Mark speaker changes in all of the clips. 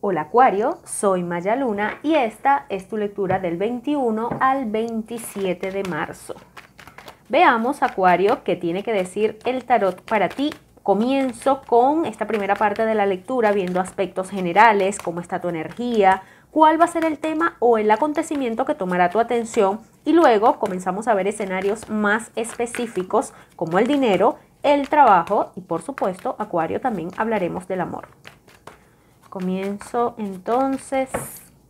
Speaker 1: Hola Acuario, soy Maya Luna y esta es tu lectura del 21 al 27 de marzo. Veamos Acuario qué tiene que decir el tarot para ti. Comienzo con esta primera parte de la lectura viendo aspectos generales, cómo está tu energía, cuál va a ser el tema o el acontecimiento que tomará tu atención y luego comenzamos a ver escenarios más específicos como el dinero, el trabajo y por supuesto Acuario también hablaremos del amor. Comienzo entonces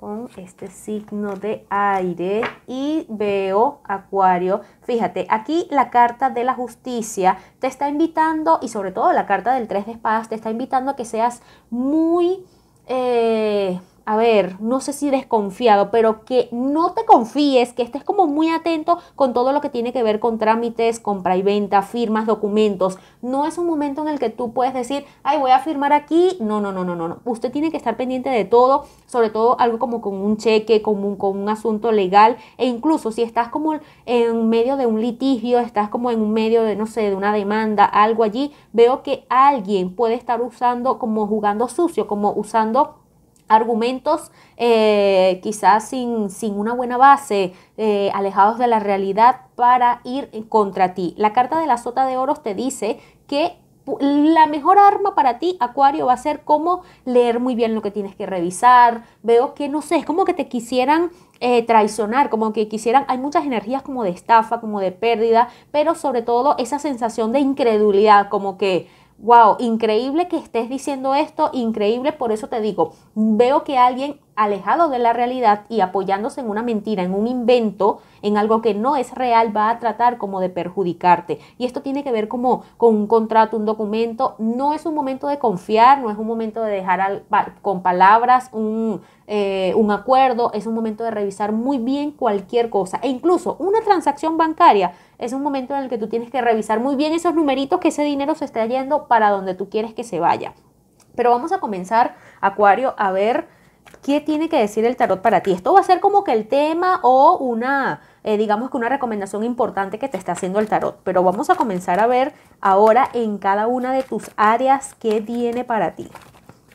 Speaker 1: con este signo de aire y veo acuario. Fíjate, aquí la carta de la justicia te está invitando y sobre todo la carta del tres de espadas te está invitando a que seas muy... Eh, a ver, no sé si desconfiado, pero que no te confíes, que estés como muy atento con todo lo que tiene que ver con trámites, compra y venta, firmas, documentos. No es un momento en el que tú puedes decir, ay, voy a firmar aquí. No, no, no, no, no. Usted tiene que estar pendiente de todo, sobre todo algo como con un cheque, con un, con un asunto legal e incluso si estás como en medio de un litigio, estás como en medio de, no sé, de una demanda, algo allí, veo que alguien puede estar usando como jugando sucio, como usando argumentos eh, quizás sin, sin, una buena base, eh, alejados de la realidad para ir contra ti. La carta de la sota de oros te dice que la mejor arma para ti, Acuario, va a ser como leer muy bien lo que tienes que revisar. Veo que, no sé, es como que te quisieran eh, traicionar, como que quisieran, hay muchas energías como de estafa, como de pérdida, pero sobre todo esa sensación de incredulidad, como que wow, increíble que estés diciendo esto, increíble, por eso te digo, veo que alguien alejado de la realidad y apoyándose en una mentira, en un invento, en algo que no es real, va a tratar como de perjudicarte. Y esto tiene que ver como con un contrato, un documento. No es un momento de confiar, no es un momento de dejar con palabras un, eh, un acuerdo, es un momento de revisar muy bien cualquier cosa. E incluso una transacción bancaria es un momento en el que tú tienes que revisar muy bien esos numeritos que ese dinero se está yendo para donde tú quieres que se vaya. Pero vamos a comenzar, Acuario, a ver ¿Qué tiene que decir el tarot para ti? Esto va a ser como que el tema o una, eh, digamos que una recomendación importante que te está haciendo el tarot. Pero vamos a comenzar a ver ahora en cada una de tus áreas qué viene para ti.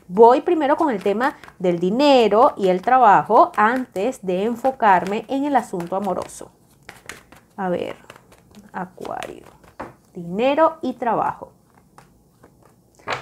Speaker 1: Voy primero con el tema del dinero y el trabajo antes de enfocarme en el asunto amoroso. A ver, Acuario, dinero y trabajo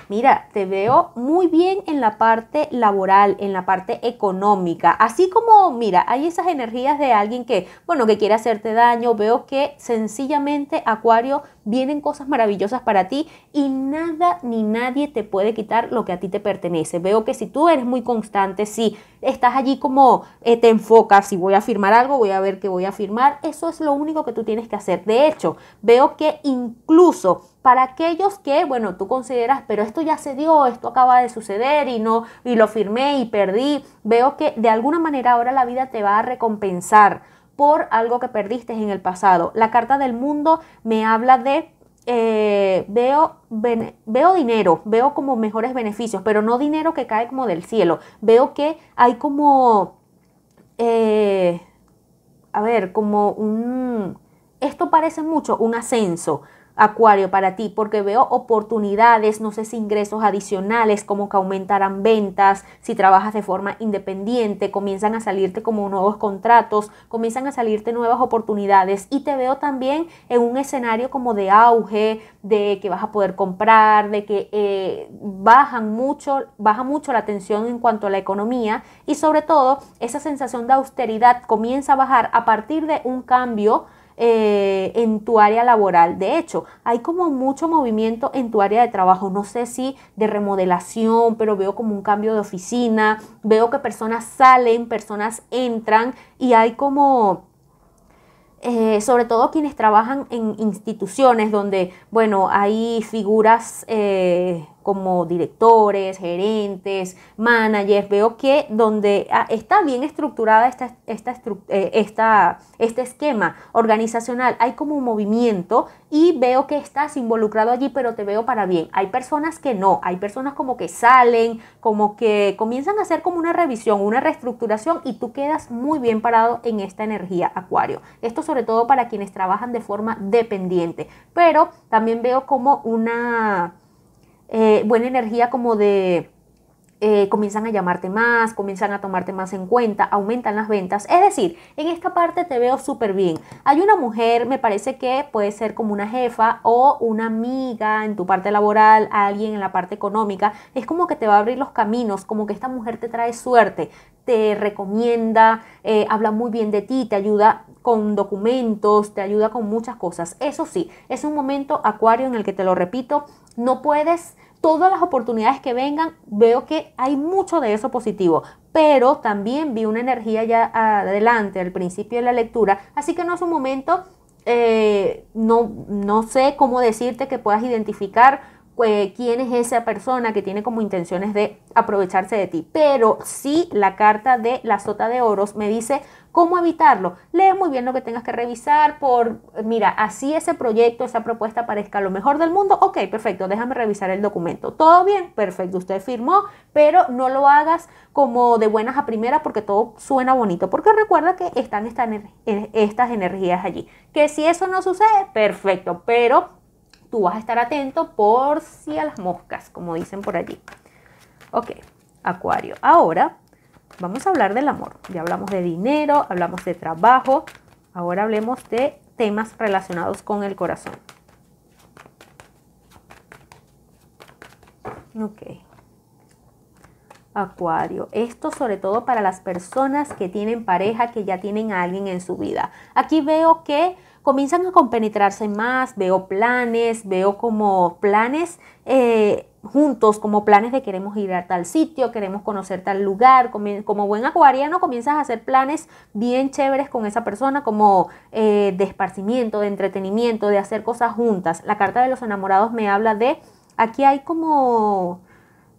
Speaker 1: mira, te veo muy bien en la parte laboral, en la parte económica, así como, mira, hay esas energías de alguien que, bueno, que quiere hacerte daño, veo que sencillamente, Acuario, vienen cosas maravillosas para ti y nada ni nadie te puede quitar lo que a ti te pertenece. Veo que si tú eres muy constante, si estás allí como eh, te enfocas, si voy a firmar algo, voy a ver qué voy a firmar, eso es lo único que tú tienes que hacer. De hecho, veo que incluso para aquellos que, bueno, tú consideras, pero esto ya se dio, esto acaba de suceder y no, y lo firmé y perdí, veo que de alguna manera ahora la vida te va a recompensar por algo que perdiste en el pasado. La carta del mundo me habla de eh, veo, veo dinero, veo como mejores beneficios, pero no dinero que cae como del cielo. Veo que hay como, eh, a ver, como un, esto parece mucho un ascenso, Acuario para ti, porque veo oportunidades, no sé si ingresos adicionales, como que aumentarán ventas, si trabajas de forma independiente, comienzan a salirte como nuevos contratos, comienzan a salirte nuevas oportunidades y te veo también en un escenario como de auge, de que vas a poder comprar, de que eh, bajan mucho, baja mucho la tensión en cuanto a la economía y sobre todo esa sensación de austeridad comienza a bajar a partir de un cambio eh, en tu área laboral. De hecho, hay como mucho movimiento en tu área de trabajo. No sé si de remodelación, pero veo como un cambio de oficina, veo que personas salen, personas entran y hay como... Eh, sobre todo quienes trabajan en instituciones donde, bueno, hay figuras eh, como directores, gerentes, managers, veo que donde ah, está bien estructurada esta, eh, esta, este esquema organizacional, hay como un movimiento y veo que estás involucrado allí, pero te veo para bien. Hay personas que no, hay personas como que salen, como que comienzan a hacer como una revisión, una reestructuración y tú quedas muy bien parado en esta energía acuario. Esto sobre todo para quienes trabajan de forma dependiente, pero también veo como una eh, buena energía como de eh, comienzan a llamarte más, comienzan a tomarte más en cuenta, aumentan las ventas. Es decir, en esta parte te veo súper bien. Hay una mujer, me parece que puede ser como una jefa o una amiga en tu parte laboral, alguien en la parte económica. Es como que te va a abrir los caminos, como que esta mujer te trae suerte, te recomienda, eh, habla muy bien de ti, te ayuda con documentos, te ayuda con muchas cosas. Eso sí, es un momento acuario en el que te lo repito, no puedes todas las oportunidades que vengan, veo que hay mucho de eso positivo, pero también vi una energía ya adelante, al principio de la lectura, así que no es un momento, eh, no, no sé cómo decirte que puedas identificar eh, quién es esa persona que tiene como intenciones de aprovecharse de ti. Pero sí la carta de la sota de oros me dice ¿Cómo evitarlo? Lee muy bien lo que tengas que revisar por, mira, así ese proyecto, esa propuesta parezca lo mejor del mundo. Ok, perfecto, déjame revisar el documento. ¿Todo bien? Perfecto, usted firmó, pero no lo hagas como de buenas a primeras porque todo suena bonito, porque recuerda que están eh, estas energías allí. Que si eso no sucede, perfecto, pero tú vas a estar atento por si a las moscas, como dicen por allí. Ok, Acuario. Ahora Vamos a hablar del amor. Ya hablamos de dinero, hablamos de trabajo. Ahora hablemos de temas relacionados con el corazón. Ok. Acuario. Esto sobre todo para las personas que tienen pareja, que ya tienen a alguien en su vida. Aquí veo que comienzan a compenetrarse más, veo planes, veo como planes eh, juntos, como planes de queremos ir a tal sitio, queremos conocer tal lugar, como buen acuariano comienzas a hacer planes bien chéveres con esa persona, como eh, de esparcimiento, de entretenimiento, de hacer cosas juntas. La carta de los enamorados me habla de, aquí hay como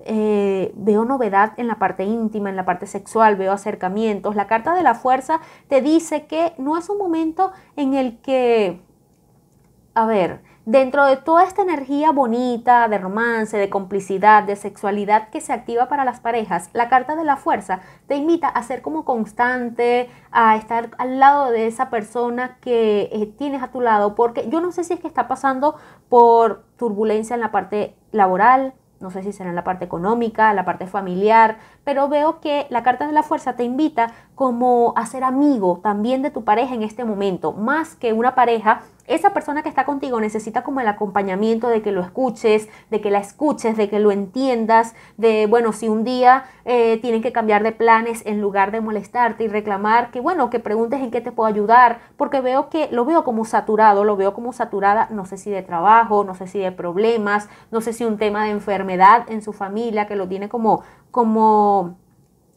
Speaker 1: eh, veo novedad en la parte íntima, en la parte sexual, veo acercamientos. La carta de la fuerza te dice que no es un momento en el que, a ver, dentro de toda esta energía bonita de romance, de complicidad, de sexualidad que se activa para las parejas, la carta de la fuerza te invita a ser como constante, a estar al lado de esa persona que eh, tienes a tu lado, porque yo no sé si es que está pasando por turbulencia en la parte laboral, no sé si será en la parte económica, la parte familiar, pero veo que la carta de la fuerza te invita como a ser amigo también de tu pareja en este momento, más que una pareja. Esa persona que está contigo necesita como el acompañamiento de que lo escuches, de que la escuches, de que lo entiendas, de, bueno, si un día eh, tienen que cambiar de planes en lugar de molestarte y reclamar, que bueno, que preguntes en qué te puedo ayudar, porque veo que lo veo como saturado, lo veo como saturada, no sé si de trabajo, no sé si de problemas, no sé si un tema de enfermedad en su familia que lo tiene como como,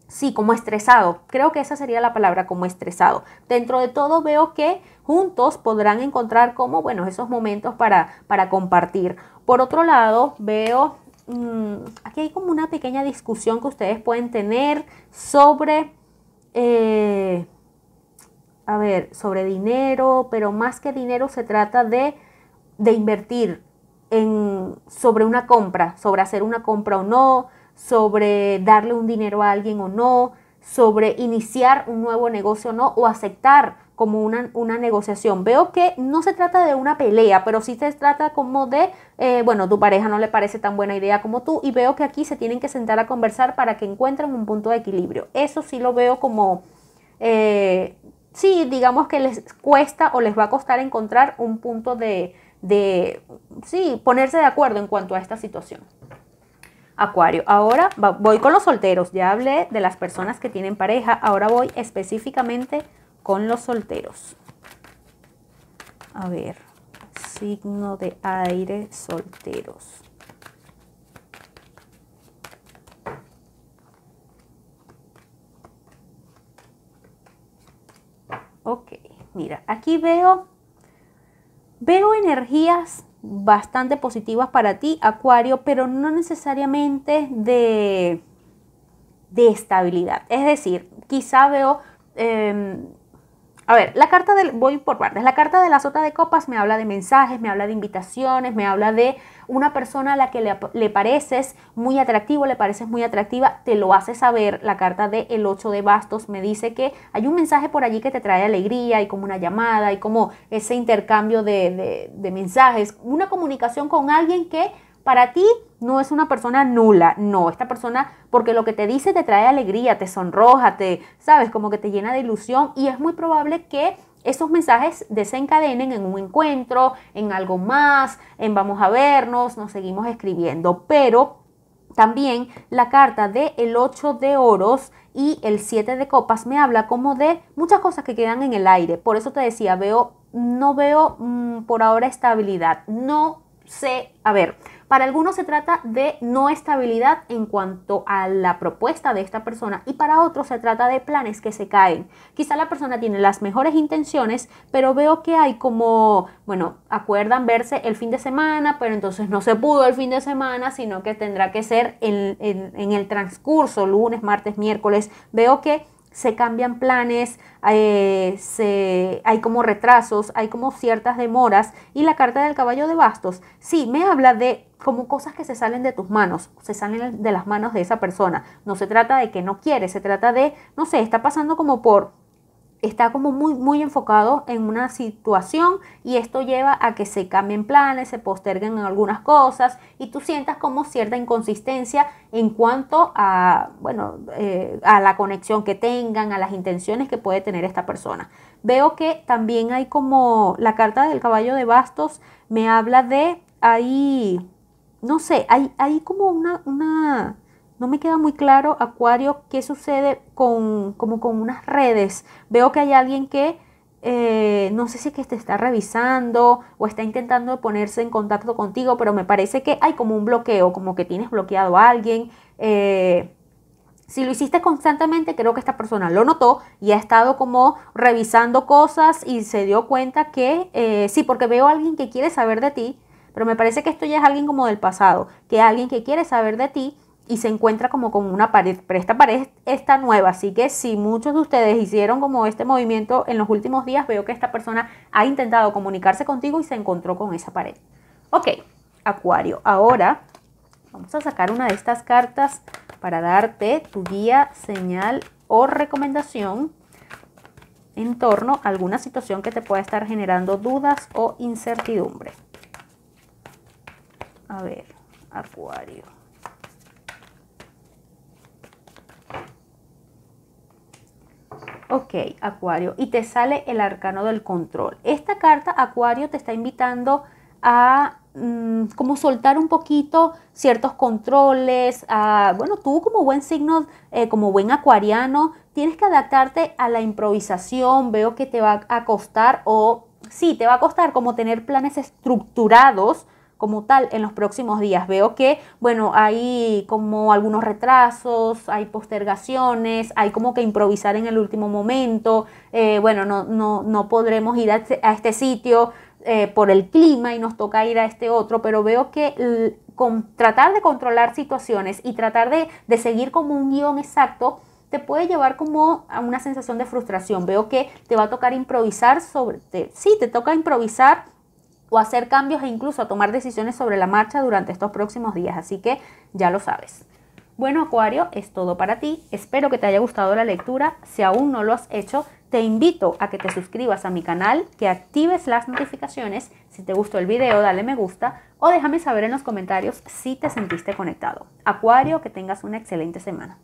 Speaker 1: sí, como estresado. Creo que esa sería la palabra, como estresado. Dentro de todo veo que juntos podrán encontrar como, bueno, esos momentos para, para compartir. Por otro lado, veo, mm, aquí hay como una pequeña discusión que ustedes pueden tener sobre... Eh, a ver, sobre dinero, pero más que dinero se trata de, de invertir en, sobre una compra, sobre hacer una compra o no, sobre darle un dinero a alguien o no, sobre iniciar un nuevo negocio o no, o aceptar como una, negociación. Veo que no se trata de una pelea, pero sí se trata como de, eh, bueno, tu pareja no le parece tan buena idea como tú y veo que aquí se tienen que sentar a conversar para que encuentren un punto de equilibrio. Eso sí lo veo como, eh, sí, digamos que les cuesta o les va a costar encontrar un punto de, de, sí, ponerse de acuerdo en cuanto a esta situación. Acuario. Ahora voy con los solteros. Ya hablé de las personas que tienen pareja. Ahora voy específicamente con los solteros. A ver, signo de aire solteros. Ok, mira, aquí veo, veo energías bastante positivas para ti, Acuario, pero no necesariamente de, de estabilidad. Es decir, quizá veo em, a ver, la carta del, voy por partes, la carta de la sota de copas me habla de mensajes, me habla de invitaciones, me habla de una persona a la que le, pareces muy atractivo, le pareces muy atractiva, te lo hace saber. La carta del el 8 de bastos me dice que hay un mensaje por allí que te trae alegría, hay como una llamada, hay como ese intercambio de mensajes, una comunicación con alguien que para ti no es una persona nula, no, esta persona, porque lo que te dice te trae alegría, te sonroja, te, sabes, como que te llena de ilusión y es muy probable que esos mensajes desencadenen en un encuentro, en algo más, en vamos a vernos, nos seguimos escribiendo, pero también la carta de el 8 de oros y el 7 de copas me habla como de muchas cosas que quedan en el aire. Por eso te decía, veo, no veo mm, por ahora estabilidad. No sé, a ver, para algunos se trata de no estabilidad en cuanto a la propuesta de esta persona y para otros se trata de planes que se caen. Quizá la persona tiene las mejores intenciones, pero veo que hay como, bueno, acuerdan verse el fin de semana, pero entonces no se pudo el fin de semana, sino que tendrá que ser en, el transcurso, lunes, martes, miércoles. Veo que se cambian planes, eh, hay como retrasos, hay como ciertas demoras. Y la carta del caballo de bastos, sí, me habla de como cosas que se salen de tus manos, se salen de las manos de esa persona. No se trata de que no quiere, se trata de, no sé, está pasando como por está como muy, muy enfocado en una situación y esto lleva a que se cambien planes, se posterguen algunas cosas y tú sientas como cierta inconsistencia en cuanto a, bueno, eh, a la conexión que tengan, a las intenciones que puede tener esta persona. Veo que también hay como la carta del caballo de bastos me habla de, ahí, no sé, hay, hay como una, una no me queda muy claro, Acuario, qué sucede con, como con unas redes. Veo que hay alguien que eh, no sé si es que te está revisando o está intentando ponerse en contacto contigo, pero me parece que hay como un bloqueo, como que tienes bloqueado a alguien. Eh, si lo hiciste constantemente, creo que esta persona lo notó y ha estado como revisando cosas y se dio cuenta que eh, sí, porque veo a alguien que quiere saber de ti, pero me parece que esto ya es alguien como del pasado, que alguien que quiere saber de ti y se encuentra como con una pared, pero esta pared está nueva, así que si muchos de ustedes hicieron como este movimiento en los últimos días, veo que esta persona ha intentado comunicarse contigo y se encontró con esa pared. Ok, Acuario, ahora vamos a sacar una de estas cartas para darte tu guía, señal o recomendación en torno a alguna situación que te pueda estar generando dudas o incertidumbre. A ver, Acuario. Ok, Acuario. Y te sale el arcano del control. Esta carta, Acuario, te está invitando a mm, como soltar un poquito ciertos controles. A, bueno, tú como buen signo, eh, como buen acuariano, tienes que adaptarte a la improvisación. Veo que te va a costar o sí, te va a costar como tener planes estructurados como tal en los próximos días. Veo que, bueno, hay como algunos retrasos, hay postergaciones, hay como que improvisar en el último momento, eh, bueno, no, podremos ir a este, este sitio eh, por el clima y nos toca ir a este otro, pero veo que tratar de controlar situaciones y tratar de, seguir como un guión exacto, te puede llevar como a una sensación de frustración. Veo que te va a tocar improvisar sobre, sí, te toca improvisar o hacer cambios e incluso tomar decisiones sobre la marcha durante estos próximos días, así que ya lo sabes. Bueno, Acuario, es todo para ti. Espero que te haya gustado la lectura. Si aún no lo has hecho, te invito a que te suscribas a mi canal, que actives las notificaciones. Si te gustó el video, dale me gusta o déjame saber en los comentarios si te sentiste conectado. Acuario, que tengas una excelente semana.